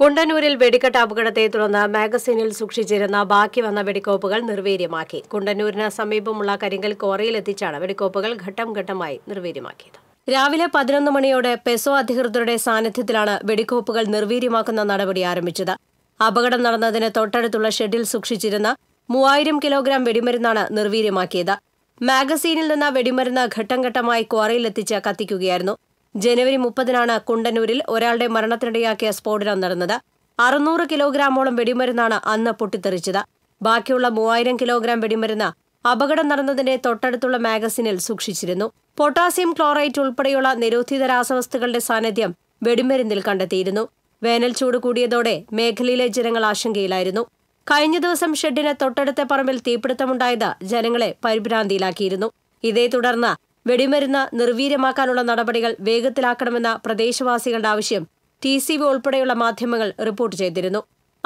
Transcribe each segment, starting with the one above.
കുണ്ടന്നൂരിൽ വെടിക്കെട്ട് അപകടത്തെ തുടർന്ന് മാഗസീനിൽ സൂക്ഷിച്ചിരുന്ന ബാക്കി വന്ന വെടിക്കോപ്പുകൾ നിർവീര്യമാക്കി കുണ്ടന്നൂരിന് സമീപമുള്ള കരിങ്കൽ കോറയിലെത്തിച്ചാണ് വെടിക്കോപ്പുകൾ ഘട്ടം ഘട്ടമായി നിർവീര്യമാക്കിയത് രാവിലെ പതിനൊന്ന് മണിയോടെ പെസോ അധികൃതരുടെ സാന്നിധ്യത്തിലാണ് വെടിക്കോപ്പുകൾ നിർവീര്യമാക്കുന്ന നടപടി ആരംഭിച്ചത് അപകടം നടന്നതിന് തൊട്ടടുത്തുള്ള ഷെഡിൽ സൂക്ഷിച്ചിരുന്ന മൂവായിരം കിലോഗ്രാം വെടിമരുന്നാണ് നിർവീര്യമാക്കിയത് മാഗസീനിൽ നിന്ന് വെടിമരുന്ന് ഘട്ടം ഘട്ടമായി ക്വാറിയിലെത്തിച്ച് കത്തിക്കുകയായിരുന്നു ജനുവരി മുപ്പതിനാണ് കുണ്ടന്നൂരിൽ ഒരാളുടെ മരണത്തിനിടയാക്കിയ സ്ഫോടനം നടന്നത് അറുന്നൂറ് കിലോഗ്രാമോളം വെടിമരുന്നാണ് അന്ന് പൊട്ടിത്തെറിച്ചത് ബാക്കിയുള്ള മൂവായിരം കിലോഗ്രാം വെടിമരുന്ന് അപകടം നടന്നതിന്റെ തൊട്ടടുത്തുള്ള മാഗസിനിൽ സൂക്ഷിച്ചിരുന്നു പൊട്ടാസ്യം ക്ലോറൈറ്റ് ഉൾപ്പെടെയുള്ള നിരോധിത രാസവസ്തുക്കളുടെ സാന്നിധ്യം വെടിമരുന്നിൽ കണ്ടെത്തിയിരുന്നു വേനൽ ചൂട് കൂടിയതോടെ മേഖലയിലെ ജനങ്ങൾ ആശങ്കയിലായിരുന്നു കഴിഞ്ഞ ദിവസം ഷെഡിന് തൊട്ടടുത്ത പറമ്പിൽ തീപിടുത്തമുണ്ടായത് ജനങ്ങളെ പരിഭ്രാന്തിയിലാക്കിയിരുന്നു ഇതേ തുടർന്ന് വെടിമരുന്ന് നിർവീര്യമാക്കാനുള്ള നടപടികൾ വേഗത്തിലാക്കണമെന്ന പ്രദേശവാസികളുടെ ആവശ്യം ടി സി വി ഉൾപ്പെടെയുള്ള മാധ്യമങ്ങൾ റിപ്പോർട്ട് ചെയ്തിരുന്നു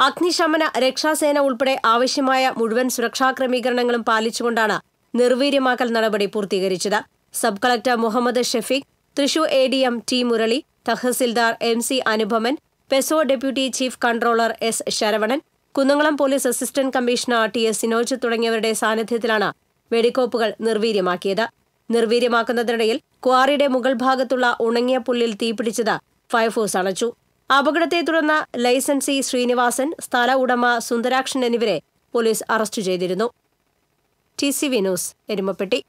അഗ്നിശമന രക്ഷാസേന ഉൾപ്പെടെ ആവശ്യമായ മുഴുവൻ സുരക്ഷാ ക്രമീകരണങ്ങളും പാലിച്ചുകൊണ്ടാണ് നിർവീര്യമാക്കൽ നടപടി പൂർത്തീകരിച്ചത് sub collector Muhammad Shafeeq Thrissur A D M T Murali tahsildar M C Anupaman PESO deputy chief controller S Saravanan Kunnamkulam police assistant commissioner T S Sinoj തുടങ്ങിയവരുടെ സാന്നിധ്യത്തിലാണ് വെടിക്കോപ്പുകൾ നിർവീര്യമാക്കിയത് നിർവീര്യമാക്കുന്നതിനിടയിൽ ക്വാറിയുടെ മുകൾ ഭാഗത്തുള്ള ഉണങ്ങിയ പുല്ലിൽ തീപിടിച്ചത് ഫയർഫോഴ്സ് അണച്ചു അപകടത്തെ തുടർന്ന് ലൈസൻസി ശ്രീനിവാസൻ സ്ഥല ഉടമ സുന്ദരാക്ഷൻ എന്നിവരെ പോലീസ് അറസ്റ്റ് ചെയ്തിരുന്നു ടി സി വിനോസ് എരുമപ്പെട്ടി